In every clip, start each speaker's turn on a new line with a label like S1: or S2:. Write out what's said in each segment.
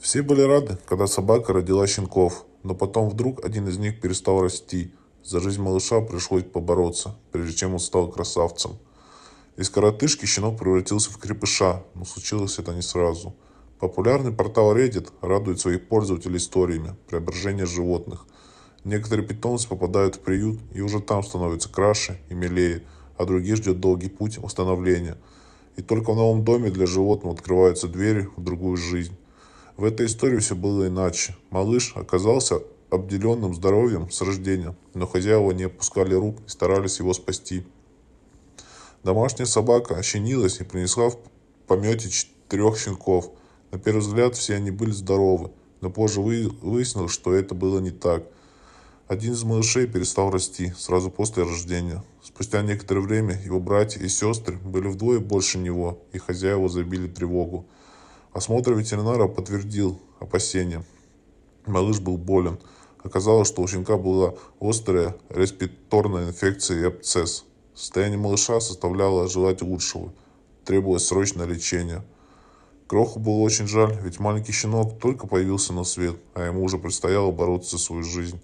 S1: Все были рады, когда собака родила щенков, но потом вдруг один из них перестал расти. За жизнь малыша пришлось побороться, прежде чем он стал красавцем. Из коротышки щенок превратился в крепыша, но случилось это не сразу. Популярный портал Reddit радует своих пользователей историями преображения животных. Некоторые питомцы попадают в приют и уже там становятся краше и милее, а другие ждет долгий путь восстановления. И только в новом доме для животного открываются двери в другую жизнь. В этой истории все было иначе. Малыш оказался обделенным здоровьем с рождения, но хозяева не опускали рук и старались его спасти. Домашняя собака ощенилась и принесла в помете четырех щенков. На первый взгляд все они были здоровы, но позже выяснилось, что это было не так. Один из малышей перестал расти сразу после рождения. Спустя некоторое время его братья и сестры были вдвое больше него, и хозяева забили тревогу. Осмотр ветеринара подтвердил опасения. Малыш был болен. Оказалось, что у щенка была острая респираторная инфекция и абцесс. Состояние малыша составляло желать лучшего. Требовалось срочное лечение. Кроху было очень жаль, ведь маленький щенок только появился на свет, а ему уже предстояло бороться за свою жизнь.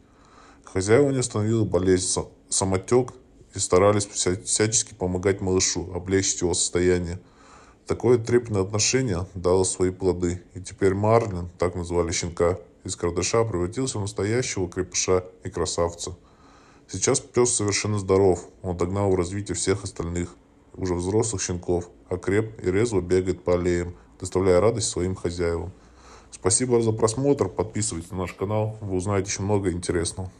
S1: Хозяева не остановила болезнь, самотек и старались всячески помогать малышу, облегчить его состояние. Такое трепетное отношение дало свои плоды, и теперь Марлин, так называли щенка, из кардаша превратился в настоящего крепыша и красавца. Сейчас пес совершенно здоров, он догнал в развитии всех остальных, уже взрослых щенков, а креп и резво бегает по аллеям, доставляя радость своим хозяевам. Спасибо за просмотр, подписывайтесь на наш канал, вы узнаете еще много интересного.